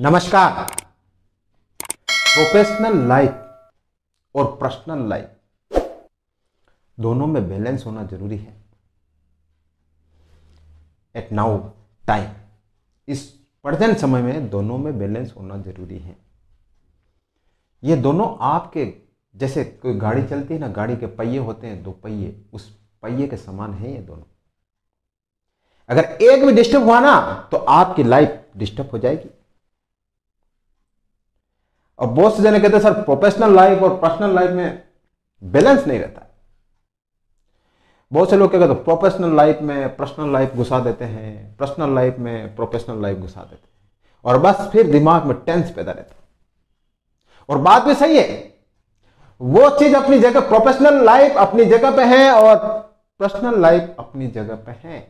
नमस्कार professional life और personal life दोनों में बैलेंस होना जरूरी है एट नाउ टाइम इस प्रजेंट समय में दोनों में बैलेंस होना जरूरी है ये दोनों आपके जैसे कोई गाड़ी चलती है ना गाड़ी के पहिए होते हैं दो पहिए उस पहिए के समान है ये दोनों अगर एक भी डिस्टर्ब हुआ ना तो आपकी लाइफ डिस्टर्ब हो जाएगी और बहुत से जने कहते हैं सर प्रोफेशनल लाइफ और पर्सनल लाइफ में बैलेंस नहीं रहता बहुत से लोग क्या कहते हैं प्रोफेशनल लाइफ में पर्सनल लाइफ घुसा देते हैं पर्सनल लाइफ में प्रोफेशनल लाइफ घुसा देते हैं और बस फिर दिमाग में टेंस पैदा रहता है और बात भी सही है वो चीज अपनी जगह प्रोफेशनल लाइफ अपनी जगह पे है और पर्सनल लाइफ अपनी जगह पे है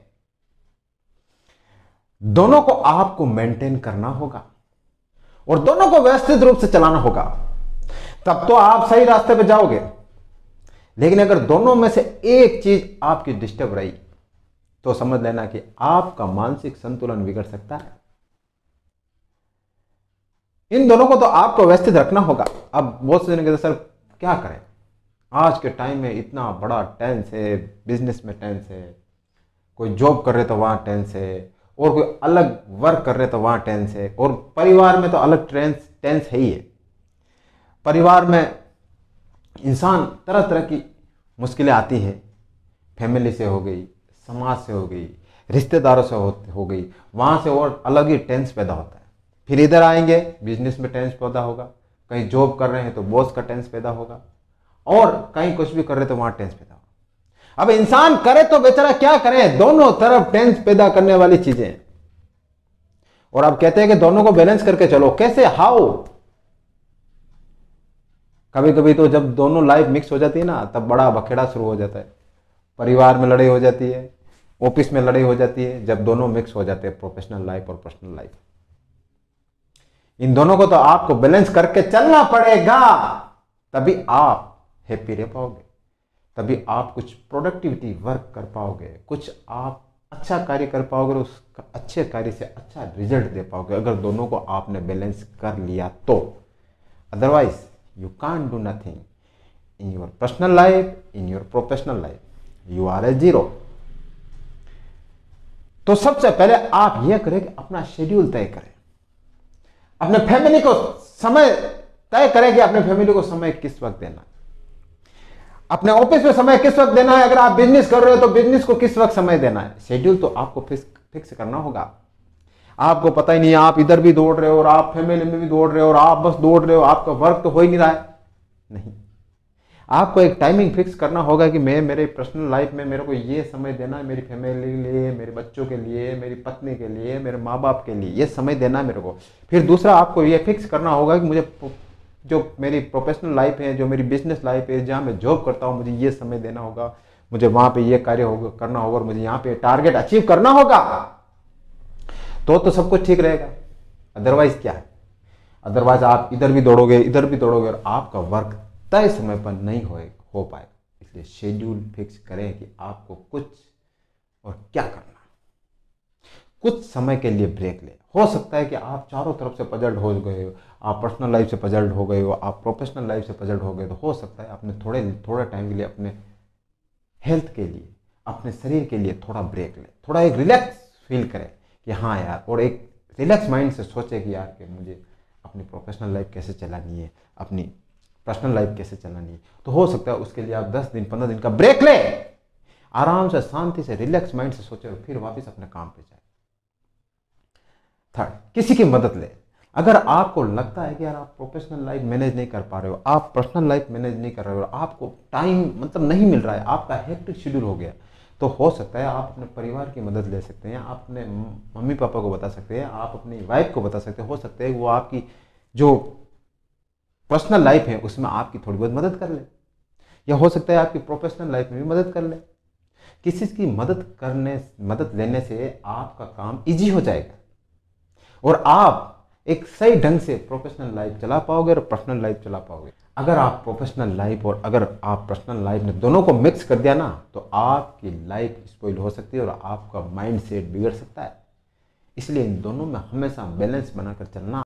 दोनों को आपको मेंटेन करना होगा और दोनों को व्यवस्थित रूप से चलाना होगा तब तो आप सही रास्ते पर जाओगे लेकिन अगर दोनों में से एक चीज आपकी डिस्टर्ब रही तो समझ लेना कि आपका मानसिक संतुलन बिगड़ सकता है इन दोनों को तो आपको व्यवस्थित रखना होगा अब बहुत से जन कहते सर क्या करें आज के टाइम में इतना बड़ा टेंस है बिजनेस में टेंस है कोई जॉब कर रहे तो वहां टेंस है और कोई अलग वर्क कर रहे तो वहाँ टेंस है और परिवार में तो अलग टेंस टेंस है ही है परिवार में इंसान तरह तरह की मुश्किलें आती है फैमिली से हो गई समाज से हो गई रिश्तेदारों से हो, हो गई वहाँ से और अलग ही टेंस पैदा होता है फिर इधर आएंगे बिजनेस में टेंस पैदा होगा कहीं जॉब कर रहे हैं तो बॉस का टेंस पैदा होगा और कहीं कुछ भी कर रहे तो वहाँ टेंस पैदा अब इंसान करे तो बेचारा क्या करे दोनों तरफ टेंस पैदा करने वाली चीजें और आप कहते हैं कि दोनों को बैलेंस करके चलो कैसे हाउ कभी कभी तो जब दोनों लाइफ मिक्स हो जाती है ना तब बड़ा बखेड़ा शुरू हो जाता है परिवार में लड़ाई हो जाती है ऑफिस में लड़ाई हो जाती है जब दोनों मिक्स हो जाते हैं प्रोफेशनल लाइफ और पर्सनल लाइफ इन दोनों को तो आपको बैलेंस करके चलना पड़ेगा तभी आप हैप्पी रह पाओगे तभी आप कुछ प्रोडक्टिविटी वर्क कर पाओगे कुछ आप अच्छा कार्य कर पाओगे उस अच्छे कार्य से अच्छा रिजल्ट दे पाओगे अगर दोनों को आपने बैलेंस कर लिया तो otherwise you can do nothing in your personal life in your professional life you are a zero तो सबसे पहले आप यह करें कि अपना शेड्यूल तय करें अपने फैमिली को समय तय करें कि अपने फैमिली को समय किस वक्त देना अपने ऑफिस में समय किस वक्त देना है अगर आप बिजनेस कर रहे हो तो बिजनेस को किस वक्त समय देना है शेड्यूल तो आपको फिक्स फिक्स करना होगा आपको पता ही नहीं आप इधर भी दौड़ रहे हो और आप फैमिली में भी दौड़ रहे हो और आप बस दौड़ रहे हो आपका वर्क तो हो ही नहीं रहा है नहीं आपको एक टाइमिंग फिक्स करना होगा कि मैं मेरे पर्सनल लाइफ में मेरे को ये समय देना है मेरी फैमिली के लिए मेरे बच्चों के लिए मेरी पत्नी के लिए मेरे माँ बाप के लिए ये समय देना है मेरे को फिर दूसरा आपको ये फिक्स करना होगा कि मुझे जो मेरी प्रोफेशनल लाइफ है जो मेरी बिजनेस लाइफ है जहाँ मैं जॉब करता हूँ मुझे ये समय देना होगा मुझे वहां पे ये कार्य होगा करना होगा और मुझे यहाँ पे टारगेट अचीव करना होगा तो तो सब कुछ ठीक रहेगा अदरवाइज क्या है अदरवाइज आप इधर भी दौड़ोगे इधर भी दौड़ोगे और आपका वर्क तय समय पर नहीं हो, हो पाएगा इसलिए शेड्यूल फिक्स करें कि आपको कुछ और क्या करना कुछ समय के लिए ब्रेक लें हो सकता है कि आप चारों तरफ से पजल्ड हो गए हो आप पर्सनल लाइफ से पजल्ड हो गए हो आप प्रोफेशनल लाइफ से पजल्ड हो गए तो हो सकता है आपने थोड़े थोड़ा टाइम के लिए अपने हेल्थ के लिए अपने शरीर के लिए थोड़ा ब्रेक लें थोड़ा एक रिलैक्स फील करें कि हाँ यार और एक रिलैक्स माइंड से सोचे कि यार कि मुझे अपनी प्रोफेशनल लाइफ कैसे चलानी है अपनी पर्सनल लाइफ कैसे चलानी है तो हो सकता है उसके लिए आप दस दिन पंद्रह दिन का ब्रेक लें आराम से शांति से रिलैक्स माइंड से सोचे और फिर वापस अपने काम पे जाए किसी की मदद ले अगर आपको लगता है कि यार आप प्रोफेशनल लाइफ मैनेज नहीं कर पा रहे हो आप पर्सनल लाइफ मैनेज नहीं कर रहे हो आपको टाइम मतलब नहीं मिल रहा है आपका हेक्टिक शेड्यूल हो गया तो हो सकता है आप अपने परिवार की मदद ले सकते हैं आप अपने मम्मी पापा को बता सकते हैं आप अपनी वाइफ को बता सकते हैं हो सकता है वो आपकी जो पर्सनल लाइफ है उसमें आपकी थोड़ी बहुत मदद कर ले या हो सकता है आपकी प्रोफेशनल लाइफ में भी मदद कर ले किसी की मदद करने मदद लेने से आपका काम इजी हो जाएगा और आप एक सही ढंग से प्रोफेशनल लाइफ चला पाओगे और पर्सनल लाइफ चला पाओगे अगर आप प्रोफेशनल लाइफ और अगर आप पर्सनल लाइफ ने दोनों को मिक्स कर दिया ना तो आपकी लाइफ स्पॉइल हो सकती है और आपका माइंड सेट बिगड़ सकता है इसलिए इन दोनों में हमेशा बैलेंस बनाकर चलना